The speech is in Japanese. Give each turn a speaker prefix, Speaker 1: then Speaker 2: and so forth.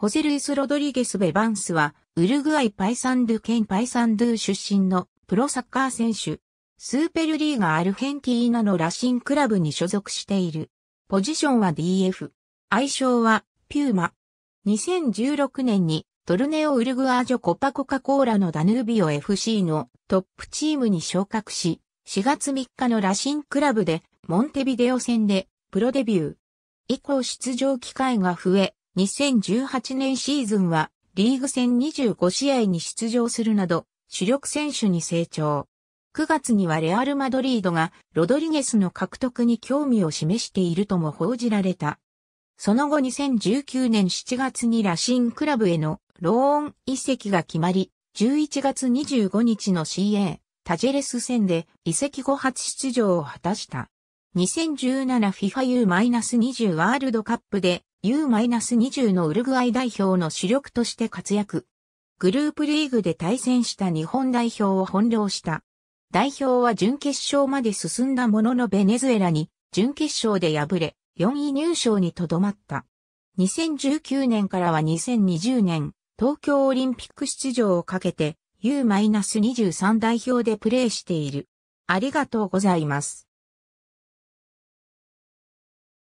Speaker 1: ホセルイス・ロドリゲス・ベバンスは、
Speaker 2: ウルグアイ・パイサンドゥ県パイサンドゥ出身のプロサッカー選手。スーペルリーガアルヘンティーナのラシンクラブに所属している。ポジションは DF。愛称は、ピューマ。2016年に、トルネオ・ウルグアージョ・コパコカ・コーラのダヌービオ FC のトップチームに昇格し、4月3日のラシンクラブで、モンテビデオ戦で、プロデビュー。以降出場機会が増え、2018年シーズンはリーグ戦25試合に出場するなど主力選手に成長。9月にはレアル・マドリードがロドリゲスの獲得に興味を示しているとも報じられた。その後2019年7月にラシンクラブへのローン移籍が決まり、11月25日の CA タジェレス戦で移籍後初出場を果たした。2017 FIFA U-20 ワールドカップで U-20 のウルグアイ代表の主力として活躍。グループリーグで対戦した日本代表を翻弄した。代表は準決勝まで進んだもののベネズエラに準決勝で敗れ、4位入賞にとどまった。2019年からは2020年、東京オリンピック出場をかけて U-23 代表でプレーしている。あ
Speaker 1: りがとうございます。